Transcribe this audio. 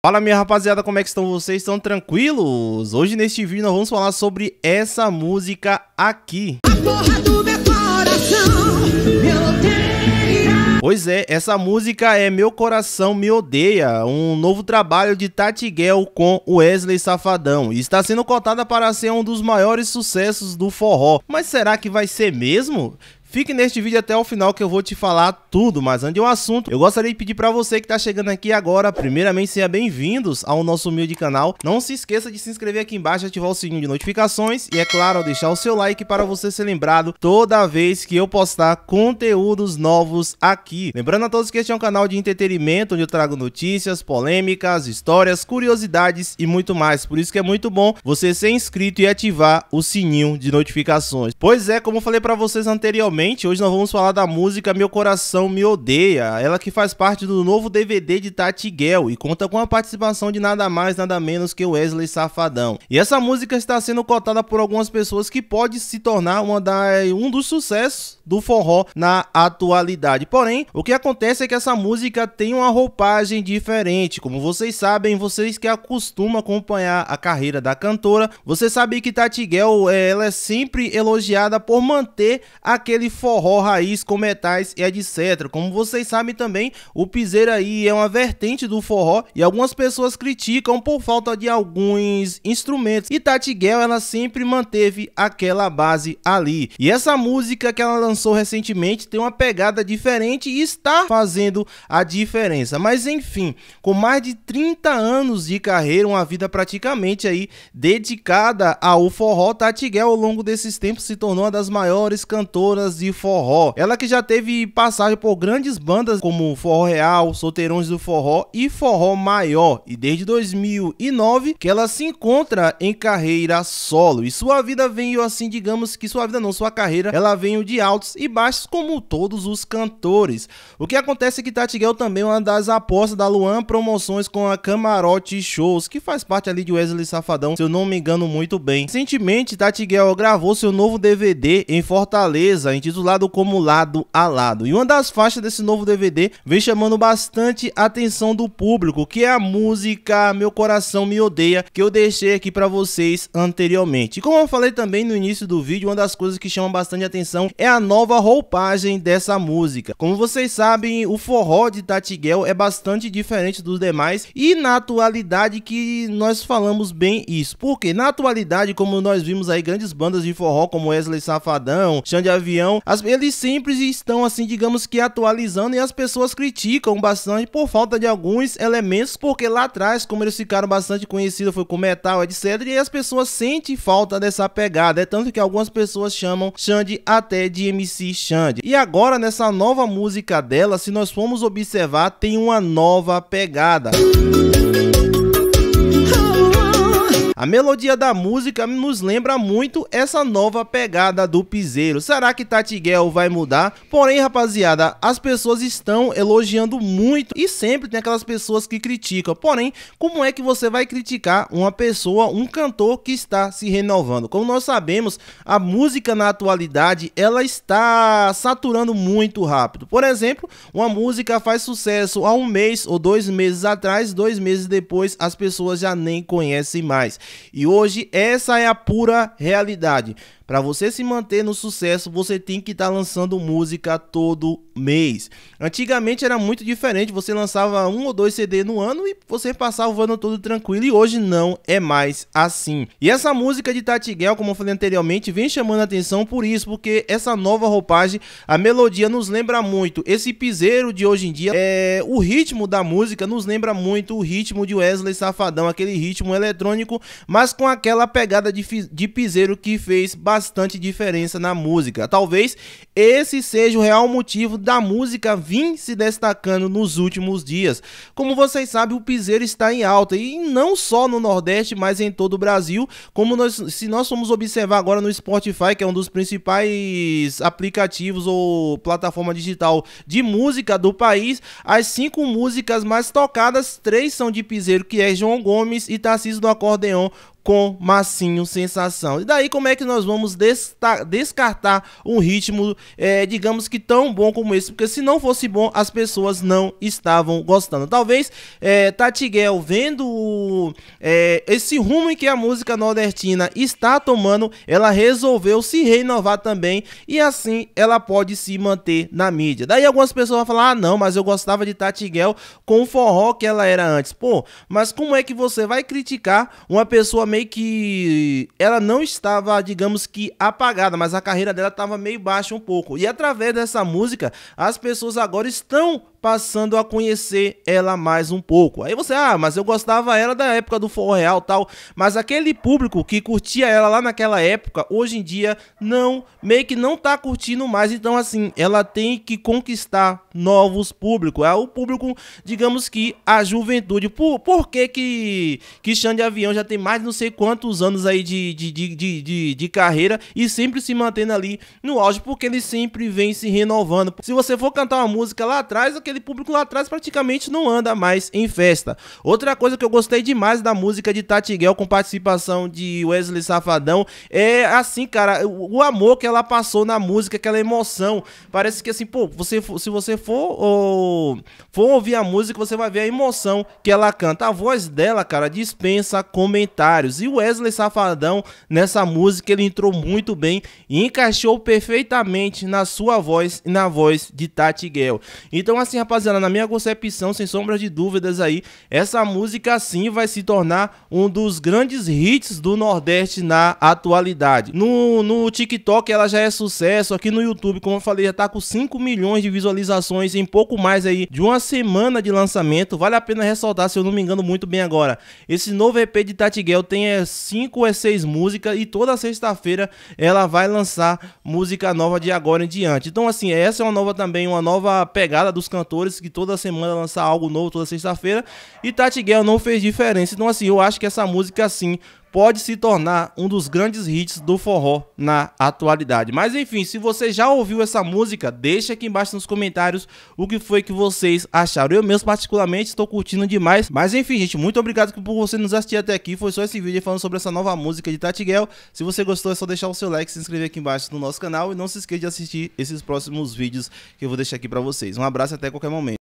Fala minha rapaziada, como é que estão vocês? Estão tranquilos? Hoje neste vídeo nós vamos falar sobre essa música aqui. Pois é, essa música é Meu Coração Me Odeia, um novo trabalho de Tati Gell com Wesley Safadão. E está sendo cotada para ser um dos maiores sucessos do forró. Mas será que vai ser mesmo? Fique neste vídeo até o final que eu vou te falar tudo, mas antes de um assunto, eu gostaria de pedir para você que está chegando aqui agora, primeiramente seja bem-vindos ao nosso humilde canal. Não se esqueça de se inscrever aqui embaixo, ativar o sininho de notificações e é claro, deixar o seu like para você ser lembrado toda vez que eu postar conteúdos novos aqui. Lembrando a todos que este é um canal de entretenimento onde eu trago notícias, polêmicas, histórias, curiosidades e muito mais. Por isso que é muito bom você ser inscrito e ativar o sininho de notificações. Pois é, como eu falei para vocês anteriormente, Finalmente, hoje nós vamos falar da música Meu Coração Me Odeia, ela que faz parte do novo DVD de Tati Guel e conta com a participação de nada mais, nada menos que Wesley Safadão. E essa música está sendo cotada por algumas pessoas que pode se tornar uma da, um dos sucessos do forró na atualidade. Porém, o que acontece é que essa música tem uma roupagem diferente. Como vocês sabem, vocês que acostumam acompanhar a carreira da cantora, você sabe que Tati Guel, eh, ela é sempre elogiada por manter aquele de forró raiz com metais e etc. Como vocês sabem também, o piseiro aí é uma vertente do forró e algumas pessoas criticam por falta de alguns instrumentos. E Tati Guel, ela sempre manteve aquela base ali. E essa música que ela lançou recentemente tem uma pegada diferente e está fazendo a diferença. Mas enfim, com mais de 30 anos de carreira, uma vida praticamente aí dedicada ao forró, Tati Guel ao longo desses tempos se tornou uma das maiores cantoras bandas de forró. Ela que já teve passagem por grandes bandas como Forró Real, Solteirões do Forró e Forró Maior. E desde 2009 que ela se encontra em carreira solo. E sua vida veio assim, digamos que sua vida não, sua carreira, ela veio de altos e baixos como todos os cantores. O que acontece é que Tati Gale também é uma das apostas da Luan Promoções com a Camarote Shows, que faz parte ali de Wesley Safadão, se eu não me engano muito bem. Recentemente, Tati Gale gravou seu novo DVD em Fortaleza, diz o lado como lado a lado. E uma das faixas desse novo DVD vem chamando bastante atenção do público, que é a música Meu Coração Me Odeia, que eu deixei aqui para vocês anteriormente. E como eu falei também no início do vídeo, uma das coisas que chama bastante atenção é a nova roupagem dessa música. Como vocês sabem, o forró de Tatiguel é bastante diferente dos demais e na atualidade que nós falamos bem isso. Porque na atualidade, como nós vimos aí grandes bandas de forró como Wesley Safadão, Xande Avião, as, eles sempre estão, assim, digamos que atualizando e as pessoas criticam bastante por falta de alguns elementos, porque lá atrás, como eles ficaram bastante conhecidos, foi com metal, etc. E as pessoas sentem falta dessa pegada. É tanto que algumas pessoas chamam Xande até de MC Xande. E agora, nessa nova música dela, se nós formos observar, tem uma nova pegada. Música a melodia da música nos lembra muito essa nova pegada do piseiro. Será que Tatiguel vai mudar? Porém, rapaziada, as pessoas estão elogiando muito e sempre tem aquelas pessoas que criticam. Porém, como é que você vai criticar uma pessoa, um cantor que está se renovando? Como nós sabemos, a música na atualidade, ela está saturando muito rápido. Por exemplo, uma música faz sucesso há um mês ou dois meses atrás, dois meses depois as pessoas já nem conhecem mais. E hoje essa é a pura realidade. Para você se manter no sucesso, você tem que estar tá lançando música todo mês. Antigamente era muito diferente, você lançava um ou dois CD no ano e você passava o ano todo tranquilo e hoje não é mais assim. E essa música de Gell, como eu falei anteriormente, vem chamando a atenção por isso, porque essa nova roupagem, a melodia nos lembra muito esse piseiro de hoje em dia, é o ritmo da música nos lembra muito o ritmo de Wesley Safadão, aquele ritmo eletrônico, mas com aquela pegada de, de piseiro que fez bastante bastante diferença na música. Talvez esse seja o real motivo da música vir se destacando nos últimos dias. Como vocês sabem, o piseiro está em alta e não só no Nordeste, mas em todo o Brasil, como nós, se nós formos observar agora no Spotify, que é um dos principais aplicativos ou plataforma digital de música do país, as cinco músicas mais tocadas, três são de piseiro, que é João Gomes e Tarcísio do Acordeão, com Massinho Sensação. E daí como é que nós vamos descartar um ritmo, é, digamos que tão bom como esse? Porque se não fosse bom, as pessoas não estavam gostando. Talvez é, Tatiguel, vendo é, esse rumo em que a música nordestina está tomando, ela resolveu se renovar também e assim ela pode se manter na mídia. Daí algumas pessoas vão falar, ah não, mas eu gostava de Tatiguel com o forró que ela era antes. Pô, mas como é que você vai criticar uma pessoa meio meio que. Ela não estava, digamos que, apagada, mas a carreira dela estava meio baixa um pouco. E através dessa música, as pessoas agora estão passando a conhecer ela mais um pouco. Aí você, ah, mas eu gostava ela da época do forró real tal, mas aquele público que curtia ela lá naquela época, hoje em dia não, meio que não tá curtindo mais, então assim, ela tem que conquistar novos públicos, é o público, digamos que a juventude. Por, por que que, que Xande Avião já tem mais não sei quantos anos aí de, de, de, de, de carreira e sempre se mantendo ali no auge, porque ele sempre vem se renovando. Se você for cantar uma música lá atrás, aquele público lá atrás praticamente não anda mais em festa. Outra coisa que eu gostei demais da música de Tatiguel com participação de Wesley Safadão é assim, cara, o amor que ela passou na música, aquela emoção. Parece que assim, pô, você, se você for, ou, for ouvir a música, você vai ver a emoção que ela canta. A voz dela, cara, dispensa comentários. E Wesley Safadão, nessa música, ele entrou muito bem e encaixou perfeitamente na sua voz e na voz de Tatiguel. Então, assim, assim, rapaziada, na minha concepção, sem sombra de dúvidas aí, essa música sim vai se tornar um dos grandes hits do Nordeste na atualidade. No, no TikTok ela já é sucesso, aqui no YouTube, como eu falei, já tá com 5 milhões de visualizações em pouco mais aí de uma semana de lançamento. Vale a pena ressaltar, se eu não me engano muito bem agora, esse novo EP de Tatiguel tem 5 é, ou 6 é músicas e toda sexta-feira ela vai lançar música nova de agora em diante. Então assim, essa é uma nova também, uma nova pegada dos cantores que toda semana lança algo novo, toda sexta-feira, e Tati Gale não fez diferença. Então, assim, eu acho que essa música, assim, pode se tornar um dos grandes hits do forró na atualidade. Mas enfim, se você já ouviu essa música, deixa aqui embaixo nos comentários o que foi que vocês acharam. Eu mesmo particularmente estou curtindo demais. Mas enfim, gente, muito obrigado por você nos assistir até aqui. Foi só esse vídeo falando sobre essa nova música de Tatiguel. Se você gostou, é só deixar o seu like, se inscrever aqui embaixo no nosso canal e não se esqueça de assistir esses próximos vídeos que eu vou deixar aqui para vocês. Um abraço e até qualquer momento.